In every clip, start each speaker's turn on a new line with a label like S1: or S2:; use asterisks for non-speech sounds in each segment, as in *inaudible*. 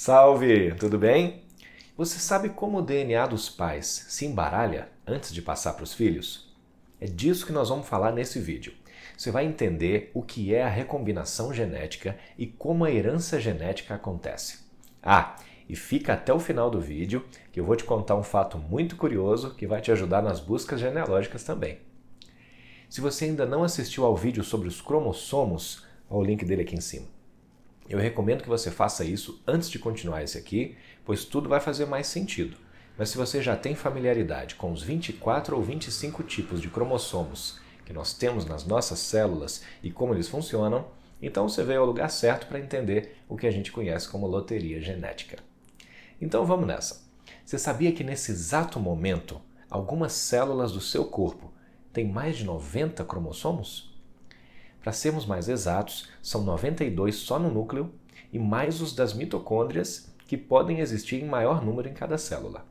S1: Salve, tudo bem? Você sabe como o DNA dos pais se embaralha antes de passar para os filhos? É disso que nós vamos falar nesse vídeo. Você vai entender o que é a recombinação genética e como a herança genética acontece. Ah, e fica até o final do vídeo que eu vou te contar um fato muito curioso que vai te ajudar nas buscas genealógicas também. Se você ainda não assistiu ao vídeo sobre os cromossomos, olha o link dele aqui em cima eu recomendo que você faça isso antes de continuar esse aqui, pois tudo vai fazer mais sentido. Mas se você já tem familiaridade com os 24 ou 25 tipos de cromossomos que nós temos nas nossas células e como eles funcionam, então você veio ao lugar certo para entender o que a gente conhece como loteria genética. Então vamos nessa. Você sabia que nesse exato momento, algumas células do seu corpo têm mais de 90 cromossomos? Para sermos mais exatos, são 92 só no núcleo e mais os das mitocôndrias, que podem existir em maior número em cada célula.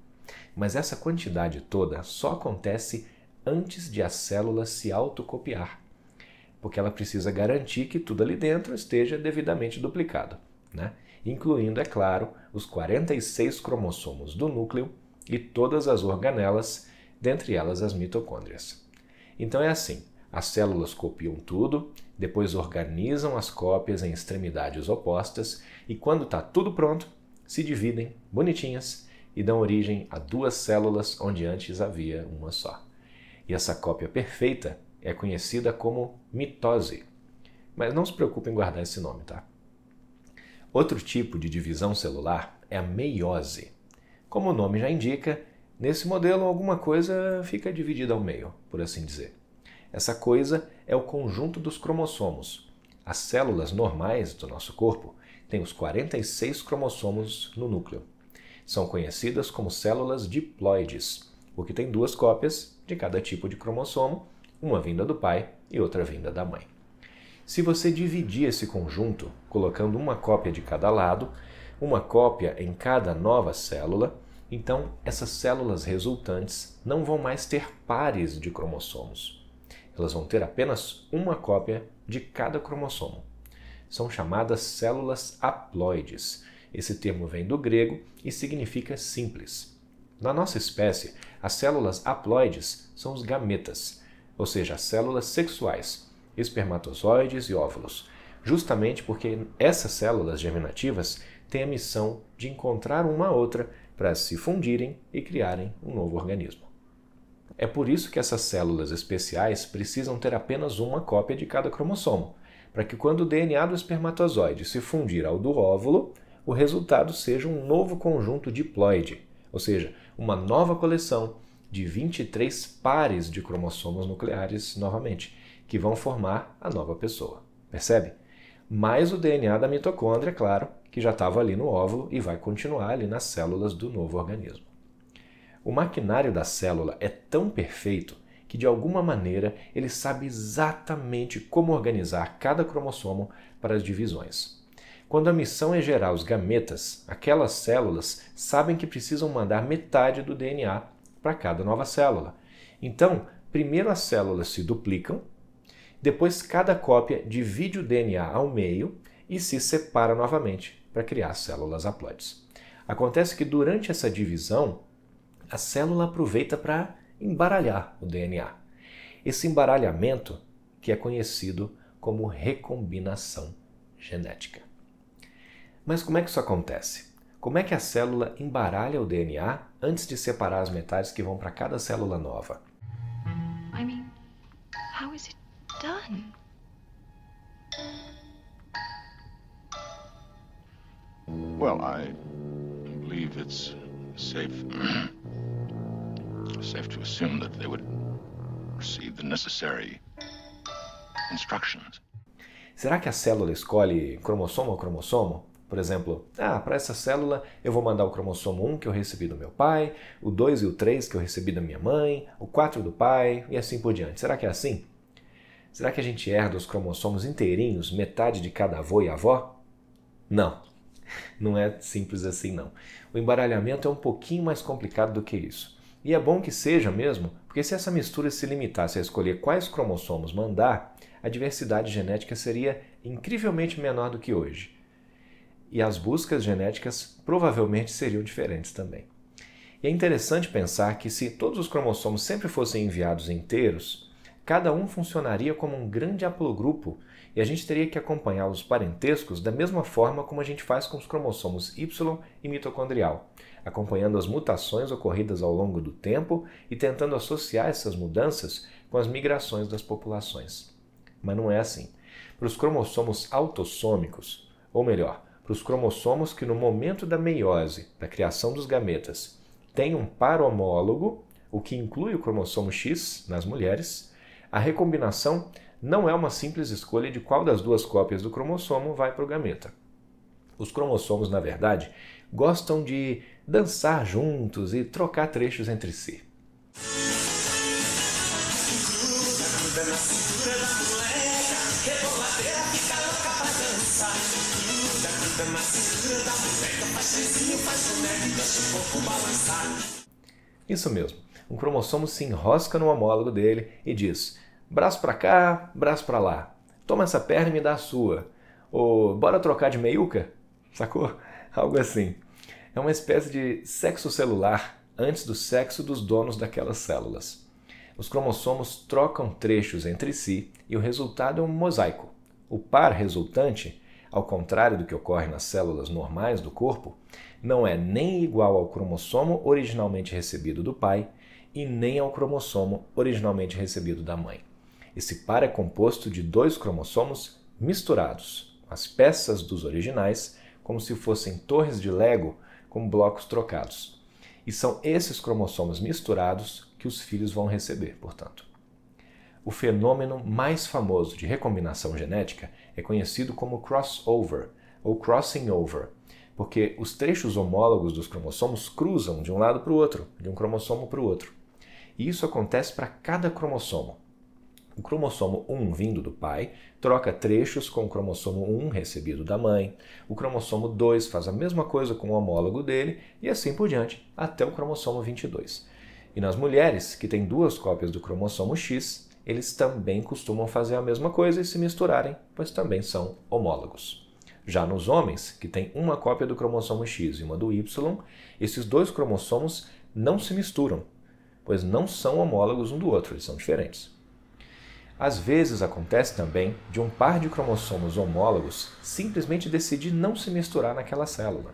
S1: Mas essa quantidade toda só acontece antes de a célula se autocopiar, porque ela precisa garantir que tudo ali dentro esteja devidamente duplicado, né? incluindo, é claro, os 46 cromossomos do núcleo e todas as organelas, dentre elas as mitocôndrias. Então é assim: as células copiam tudo, depois organizam as cópias em extremidades opostas e, quando está tudo pronto, se dividem, bonitinhas, e dão origem a duas células onde antes havia uma só. E essa cópia perfeita é conhecida como mitose. Mas não se preocupe em guardar esse nome, tá? Outro tipo de divisão celular é a meiose. Como o nome já indica, nesse modelo alguma coisa fica dividida ao meio, por assim dizer. Essa coisa é o conjunto dos cromossomos. As células normais do nosso corpo têm os 46 cromossomos no núcleo. São conhecidas como células diploides, o que tem duas cópias de cada tipo de cromossomo, uma vinda do pai e outra vinda da mãe. Se você dividir esse conjunto, colocando uma cópia de cada lado, uma cópia em cada nova célula, então essas células resultantes não vão mais ter pares de cromossomos. Elas vão ter apenas uma cópia de cada cromossomo. São chamadas células haploides. Esse termo vem do grego e significa simples. Na nossa espécie, as células haploides são os gametas, ou seja, as células sexuais, espermatozoides e óvulos, justamente porque essas células germinativas têm a missão de encontrar uma outra para se fundirem e criarem um novo organismo. É por isso que essas células especiais precisam ter apenas uma cópia de cada cromossomo, para que quando o DNA do espermatozoide se fundir ao do óvulo, o resultado seja um novo conjunto diploide, ou seja, uma nova coleção de 23 pares de cromossomos nucleares novamente, que vão formar a nova pessoa. Percebe? Mais o DNA da mitocôndria, claro, que já estava ali no óvulo e vai continuar ali nas células do novo organismo. O maquinário da célula é tão perfeito que, de alguma maneira, ele sabe exatamente como organizar cada cromossomo para as divisões. Quando a missão é gerar os gametas, aquelas células sabem que precisam mandar metade do DNA para cada nova célula. Então, primeiro as células se duplicam, depois cada cópia divide o DNA ao meio e se separa novamente para criar células haploides. Acontece que durante essa divisão, a célula aproveita para embaralhar o DNA. Esse embaralhamento que é conhecido como recombinação genética. Mas como é que isso acontece? Como é que a célula embaralha o DNA antes de separar as metades que vão para cada célula nova? I mean, how is it done? Well, I believe it's Safe. safe to assume that they would receive the necessary instructions. Será que a célula escolhe cromossomo a cromossomo? Por exemplo, ah, para essa célula eu vou mandar o cromossomo 1 que eu recebi do meu pai, o 2 e o 3 que eu recebi da minha mãe, o 4 do pai e assim por diante. Será que é assim? Será que a gente herda os cromossomos inteirinhos, metade de cada avô e avó? Não, não é simples assim, não. O embaralhamento é um pouquinho mais complicado do que isso. E é bom que seja mesmo, porque se essa mistura se limitasse a escolher quais cromossomos mandar, a diversidade genética seria incrivelmente menor do que hoje. E as buscas genéticas provavelmente seriam diferentes também. E é interessante pensar que se todos os cromossomos sempre fossem enviados inteiros, cada um funcionaria como um grande haplogrupo e a gente teria que acompanhar os parentescos da mesma forma como a gente faz com os cromossomos Y e mitocondrial, acompanhando as mutações ocorridas ao longo do tempo e tentando associar essas mudanças com as migrações das populações. Mas não é assim. Para os cromossomos autossômicos, ou melhor, para os cromossomos que no momento da meiose, da criação dos gametas, têm um par homólogo, o que inclui o cromossomo X nas mulheres, a recombinação não é uma simples escolha de qual das duas cópias do cromossomo vai para o gameta. Os cromossomos, na verdade, gostam de dançar juntos e trocar trechos entre si. Isso mesmo. Um cromossomo se enrosca no homólogo dele e diz: Braço para cá, braço para lá. Toma essa perna e me dá a sua. Ou bora trocar de meiuca? Sacou? *laughs* Algo assim. É uma espécie de sexo celular antes do sexo dos donos daquelas células. Os cromossomos trocam trechos entre si e o resultado é um mosaico. O par resultante, ao contrário do que ocorre nas células normais do corpo, não é nem igual ao cromossomo originalmente recebido do pai e nem ao cromossomo originalmente recebido da mãe. Esse par é composto de dois cromossomos misturados, as peças dos originais, como se fossem torres de Lego com blocos trocados. E são esses cromossomos misturados que os filhos vão receber, portanto. O fenômeno mais famoso de recombinação genética é conhecido como crossover ou crossing over, porque os trechos homólogos dos cromossomos cruzam de um lado para o outro, de um cromossomo para o outro. E isso acontece para cada cromossomo. O cromossomo 1 vindo do pai troca trechos com o cromossomo 1 recebido da mãe. O cromossomo 2 faz a mesma coisa com o homólogo dele e assim por diante até o cromossomo 22. E nas mulheres, que têm duas cópias do cromossomo X, eles também costumam fazer a mesma coisa e se misturarem, pois também são homólogos. Já nos homens, que têm uma cópia do cromossomo X e uma do Y, esses dois cromossomos não se misturam, pois não são homólogos um do outro, eles são diferentes. Às vezes acontece também de um par de cromossomos homólogos simplesmente decidir não se misturar naquela célula.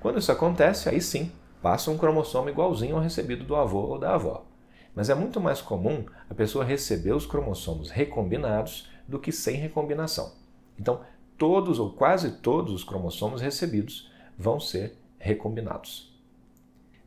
S1: Quando isso acontece, aí sim, passa um cromossomo igualzinho ao recebido do avô ou da avó. Mas é muito mais comum a pessoa receber os cromossomos recombinados do que sem recombinação. Então, todos ou quase todos os cromossomos recebidos vão ser recombinados.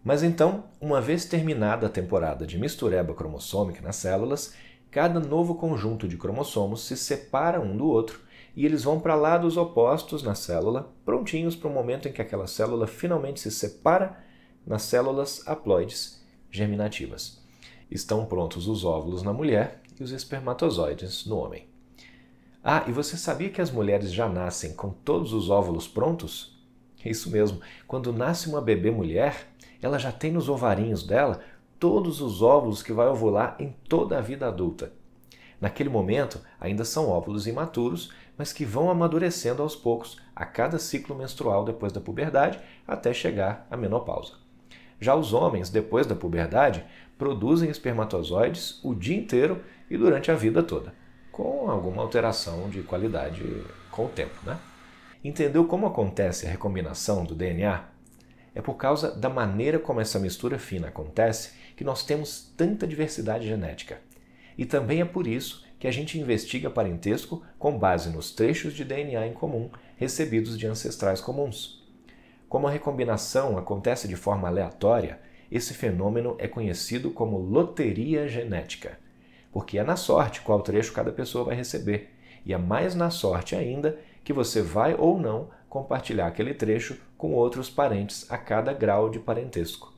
S1: Mas então, uma vez terminada a temporada de mistureba cromossômica nas células, Cada novo conjunto de cromossomos se separa um do outro e eles vão para lados opostos na célula, prontinhos para o momento em que aquela célula finalmente se separa nas células haploides germinativas. Estão prontos os óvulos na mulher e os espermatozoides no homem. Ah, e você sabia que as mulheres já nascem com todos os óvulos prontos? Isso mesmo, quando nasce uma bebê mulher, ela já tem nos ovarinhos dela todos os óvulos que vai ovular em toda a vida adulta. Naquele momento, ainda são óvulos imaturos, mas que vão amadurecendo aos poucos a cada ciclo menstrual depois da puberdade até chegar à menopausa. Já os homens, depois da puberdade, produzem espermatozoides o dia inteiro e durante a vida toda, com alguma alteração de qualidade com o tempo. Né? Entendeu como acontece a recombinação do DNA? É por causa da maneira como essa mistura fina acontece que nós temos tanta diversidade genética. E também é por isso que a gente investiga parentesco com base nos trechos de DNA em comum recebidos de ancestrais comuns. Como a recombinação acontece de forma aleatória, esse fenômeno é conhecido como loteria genética, porque é na sorte qual trecho cada pessoa vai receber, e é mais na sorte ainda que você vai ou não compartilhar aquele trecho com outros parentes a cada grau de parentesco.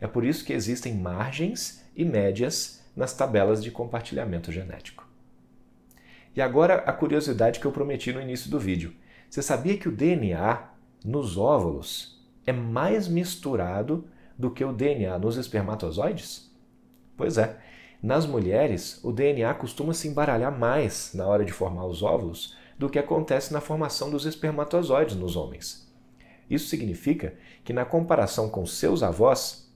S1: É por isso que existem margens e médias nas tabelas de compartilhamento genético. E agora a curiosidade que eu prometi no início do vídeo. Você sabia que o DNA nos óvulos é mais misturado do que o DNA nos espermatozoides? Pois é. Nas mulheres, o DNA costuma se embaralhar mais na hora de formar os óvulos do que acontece na formação dos espermatozoides nos homens. Isso significa que, na comparação com seus avós,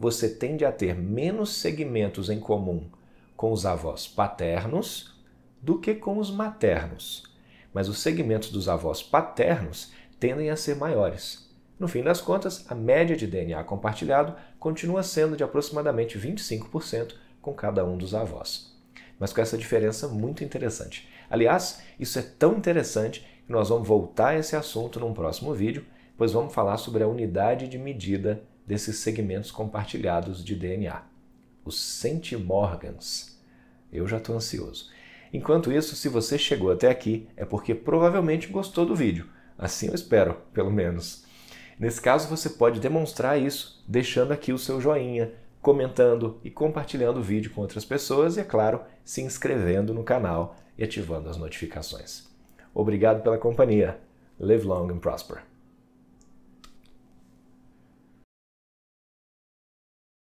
S1: você tende a ter menos segmentos em comum com os avós paternos do que com os maternos. Mas os segmentos dos avós paternos tendem a ser maiores. No fim das contas, a média de DNA compartilhado continua sendo de aproximadamente 25% com cada um dos avós mas com essa diferença muito interessante. Aliás, isso é tão interessante que nós vamos voltar a esse assunto num próximo vídeo, pois vamos falar sobre a unidade de medida desses segmentos compartilhados de DNA, os centimorgans. Eu já estou ansioso. Enquanto isso, se você chegou até aqui, é porque provavelmente gostou do vídeo. Assim eu espero, pelo menos. Nesse caso, você pode demonstrar isso deixando aqui o seu joinha, comentando e compartilhando o vídeo com outras pessoas e, é claro, se inscrevendo no canal e ativando as notificações. Obrigado pela companhia. Live long and prosper.